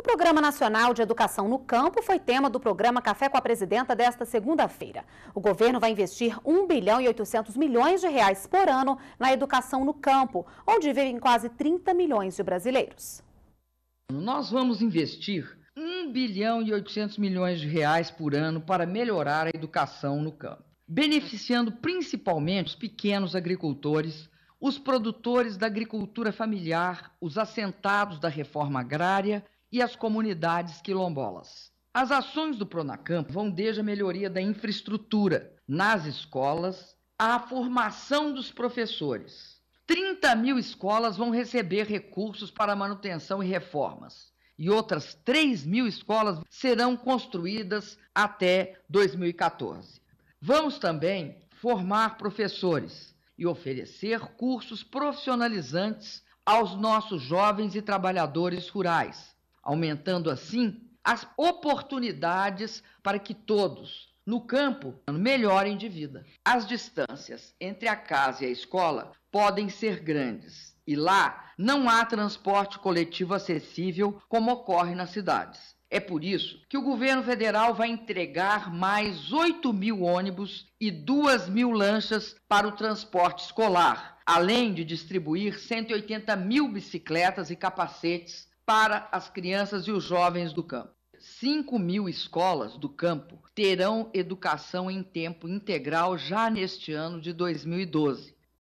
O Programa Nacional de Educação no Campo foi tema do programa Café com a Presidenta desta segunda-feira. O governo vai investir 1 bilhão e 800 milhões de reais por ano na educação no campo, onde vivem quase 30 milhões de brasileiros. Nós vamos investir 1 bilhão e 800 milhões de reais por ano para melhorar a educação no campo, beneficiando principalmente os pequenos agricultores, os produtores da agricultura familiar, os assentados da reforma agrária e as comunidades quilombolas. As ações do Pronacamp vão desde a melhoria da infraestrutura nas escolas à formação dos professores. 30 mil escolas vão receber recursos para manutenção e reformas. E outras 3 mil escolas serão construídas até 2014. Vamos também formar professores e oferecer cursos profissionalizantes aos nossos jovens e trabalhadores rurais, aumentando assim as oportunidades para que todos, no campo, melhorem de vida. As distâncias entre a casa e a escola podem ser grandes e lá não há transporte coletivo acessível como ocorre nas cidades. É por isso que o governo federal vai entregar mais 8 mil ônibus e 2 mil lanchas para o transporte escolar, além de distribuir 180 mil bicicletas e capacetes para as crianças e os jovens do campo. 5 mil escolas do campo terão educação em tempo integral já neste ano de 2012.